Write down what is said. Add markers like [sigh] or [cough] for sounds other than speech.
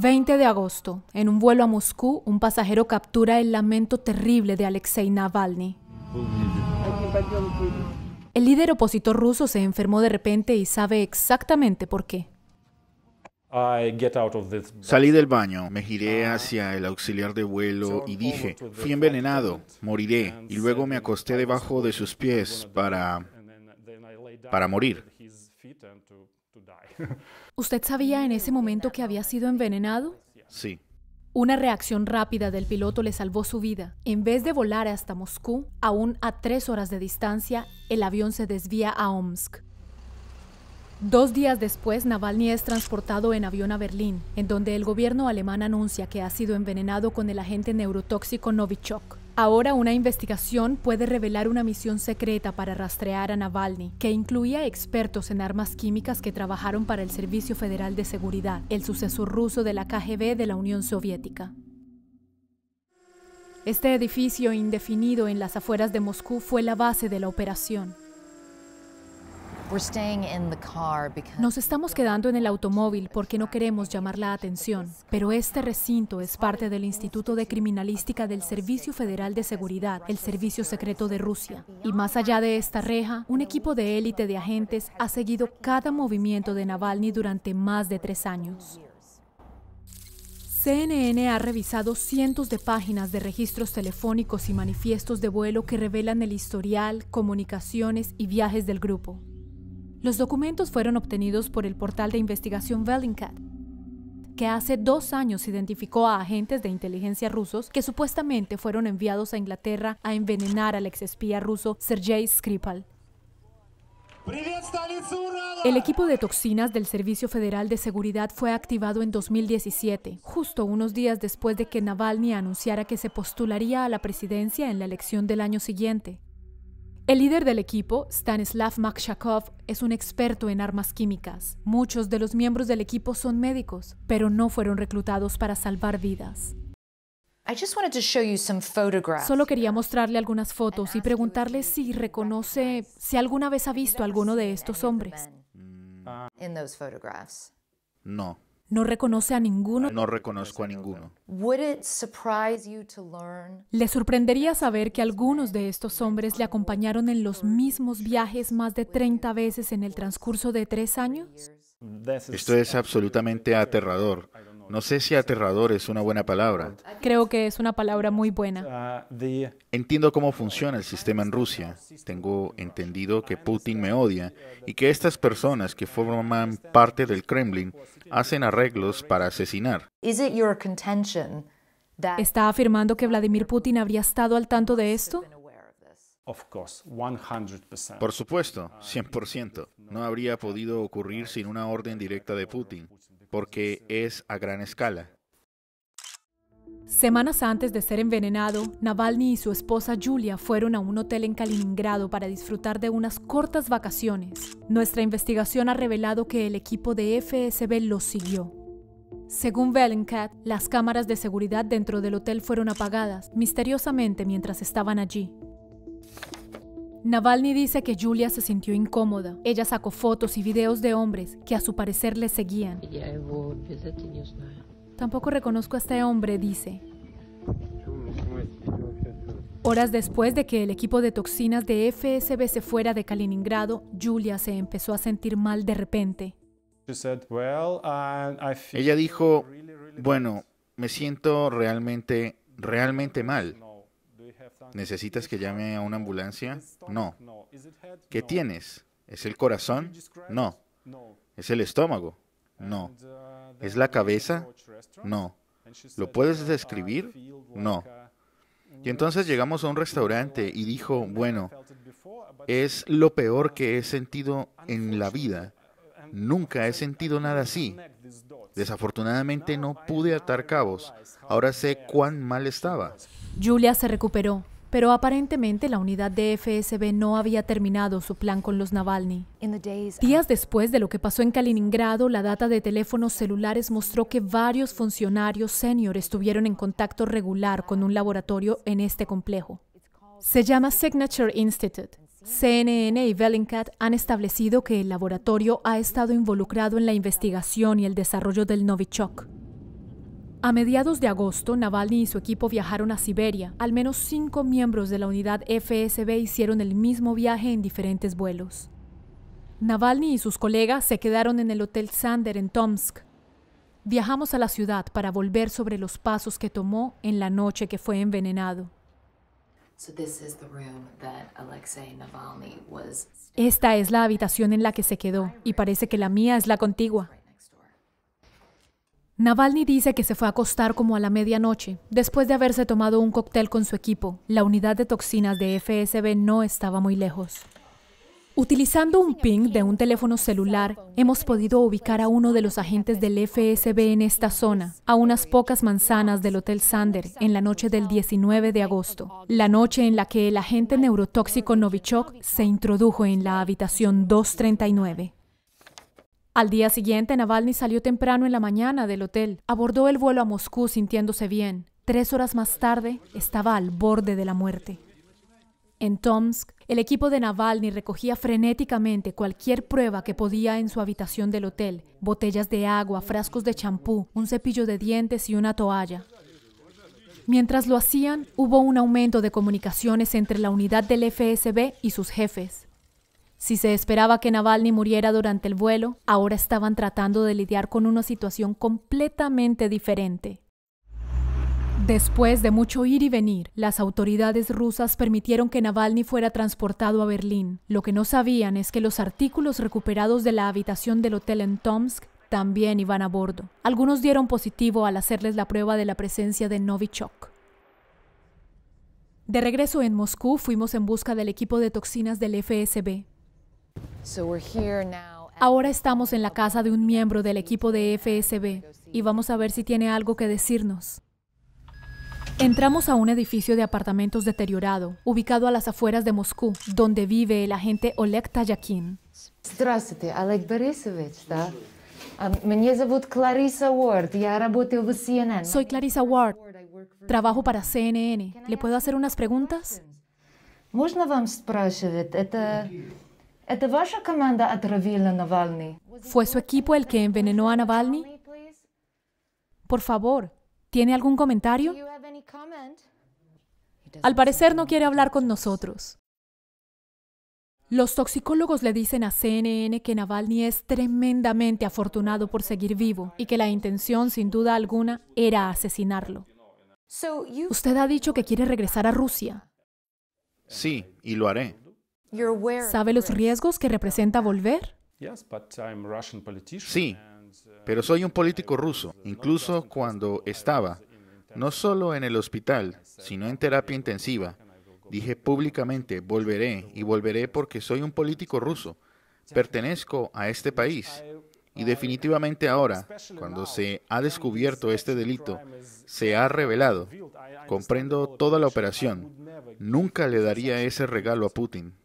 20 de agosto, en un vuelo a Moscú, un pasajero captura el lamento terrible de Alexei Navalny. El líder opositor ruso se enfermó de repente y sabe exactamente por qué. Salí del baño, me giré hacia el auxiliar de vuelo y dije, fui envenenado, moriré. Y luego me acosté debajo de sus pies para, para morir. [laughs] ¿Usted sabía en ese momento que había sido envenenado? Sí. Una reacción rápida del piloto le salvó su vida. En vez de volar hasta Moscú, aún a tres horas de distancia, el avión se desvía a Omsk. Dos días después, Navalny es transportado en avión a Berlín, en donde el gobierno alemán anuncia que ha sido envenenado con el agente neurotóxico Novichok. Ahora una investigación puede revelar una misión secreta para rastrear a Navalny, que incluía expertos en armas químicas que trabajaron para el Servicio Federal de Seguridad, el sucesor ruso de la KGB de la Unión Soviética. Este edificio indefinido en las afueras de Moscú fue la base de la operación. Nos estamos quedando en el automóvil porque no queremos llamar la atención, pero este recinto es parte del Instituto de Criminalística del Servicio Federal de Seguridad, el Servicio Secreto de Rusia. Y más allá de esta reja, un equipo de élite de agentes ha seguido cada movimiento de Navalny durante más de tres años. CNN ha revisado cientos de páginas de registros telefónicos y manifiestos de vuelo que revelan el historial, comunicaciones y viajes del grupo. Los documentos fueron obtenidos por el portal de investigación Bellingcat, que hace dos años identificó a agentes de inteligencia rusos que supuestamente fueron enviados a Inglaterra a envenenar al exespía ruso Sergei Skripal. El equipo de toxinas del Servicio Federal de Seguridad fue activado en 2017, justo unos días después de que Navalny anunciara que se postularía a la presidencia en la elección del año siguiente. El líder del equipo, Stanislav Makshakov, es un experto en armas químicas. Muchos de los miembros del equipo son médicos, pero no fueron reclutados para salvar vidas. Solo quería mostrarle algunas fotos y preguntarle si reconoce, si alguna vez ha visto alguno de estos hombres. No. No reconoce a ninguno. No reconozco a ninguno. ¿Le sorprendería saber que algunos de estos hombres le acompañaron en los mismos viajes más de 30 veces en el transcurso de tres años? Esto es absolutamente aterrador. No sé si aterrador es una buena palabra. Creo que es una palabra muy buena. Entiendo cómo funciona el sistema en Rusia. Tengo entendido que Putin me odia y que estas personas que forman parte del Kremlin hacen arreglos para asesinar. ¿Está afirmando que Vladimir Putin habría estado al tanto de esto? Por supuesto, 100%. No habría podido ocurrir sin una orden directa de Putin porque es a gran escala. Semanas antes de ser envenenado, Navalny y su esposa Julia fueron a un hotel en Kaliningrado para disfrutar de unas cortas vacaciones. Nuestra investigación ha revelado que el equipo de FSB los siguió. Según Belencat, las cámaras de seguridad dentro del hotel fueron apagadas misteriosamente mientras estaban allí. Navalny dice que Julia se sintió incómoda. Ella sacó fotos y videos de hombres que a su parecer le seguían. Tampoco reconozco a este hombre, dice. Horas después de que el equipo de toxinas de FSB se fuera de Kaliningrado, Julia se empezó a sentir mal de repente. Ella dijo, bueno, me siento realmente, realmente mal. ¿Necesitas que llame a una ambulancia? No. ¿Qué tienes? ¿Es el corazón? No. ¿Es el estómago? No. Uh, ¿Es la cabeza? No. ¿Lo puedes uh, describir? No. Uh, y entonces llegamos a un restaurante y dijo, bueno, es lo peor que he sentido en la vida. Nunca he sentido nada así. Desafortunadamente no pude atar cabos. Ahora sé cuán mal estaba. Julia se recuperó, pero aparentemente la unidad de FSB no había terminado su plan con los Navalny. Días después de lo que pasó en Kaliningrado, la data de teléfonos celulares mostró que varios funcionarios senior estuvieron en contacto regular con un laboratorio en este complejo. Se llama Signature Institute. CNN y Bellingcat han establecido que el laboratorio ha estado involucrado en la investigación y el desarrollo del Novichok, a mediados de agosto, Navalny y su equipo viajaron a Siberia. Al menos cinco miembros de la unidad FSB hicieron el mismo viaje en diferentes vuelos. Navalny y sus colegas se quedaron en el Hotel Sander en Tomsk. Viajamos a la ciudad para volver sobre los pasos que tomó en la noche que fue envenenado. Esta es la habitación en la que se quedó y parece que la mía es la contigua. Navalny dice que se fue a acostar como a la medianoche, después de haberse tomado un cóctel con su equipo. La unidad de toxinas de FSB no estaba muy lejos. Utilizando un ping de un teléfono celular, hemos podido ubicar a uno de los agentes del FSB en esta zona, a unas pocas manzanas del Hotel Sander, en la noche del 19 de agosto, la noche en la que el agente neurotóxico Novichok se introdujo en la habitación 239. Al día siguiente, Navalny salió temprano en la mañana del hotel. Abordó el vuelo a Moscú sintiéndose bien. Tres horas más tarde, estaba al borde de la muerte. En Tomsk, el equipo de Navalny recogía frenéticamente cualquier prueba que podía en su habitación del hotel, botellas de agua, frascos de champú, un cepillo de dientes y una toalla. Mientras lo hacían, hubo un aumento de comunicaciones entre la unidad del FSB y sus jefes. Si se esperaba que Navalny muriera durante el vuelo, ahora estaban tratando de lidiar con una situación completamente diferente. Después de mucho ir y venir, las autoridades rusas permitieron que Navalny fuera transportado a Berlín. Lo que no sabían es que los artículos recuperados de la habitación del hotel en Tomsk también iban a bordo. Algunos dieron positivo al hacerles la prueba de la presencia de Novichok. De regreso en Moscú fuimos en busca del equipo de toxinas del FSB, Ahora estamos en la casa de un miembro del equipo de FSB y vamos a ver si tiene algo que decirnos. Entramos a un edificio de apartamentos deteriorado, ubicado a las afueras de Moscú, donde vive el agente Oleg Tayakin. Soy Clarissa Ward, trabajo para CNN. ¿Le puedo hacer unas preguntas? ¿Fue su equipo el que envenenó a Navalny? Por favor, ¿tiene algún comentario? Al parecer no quiere hablar con nosotros. Los toxicólogos le dicen a CNN que Navalny es tremendamente afortunado por seguir vivo y que la intención, sin duda alguna, era asesinarlo. Usted ha dicho que quiere regresar a Rusia. Sí, y lo haré. ¿Sabe los riesgos que representa volver? Sí, uh, pero soy un político ruso, incluso cuando estaba, no solo en el hospital, sino en terapia intensiva. Dije públicamente, volveré y volveré porque soy un político ruso, pertenezco a este país. Y definitivamente ahora, cuando se ha descubierto este delito, se ha revelado. Comprendo toda la operación. Nunca le daría ese regalo a Putin.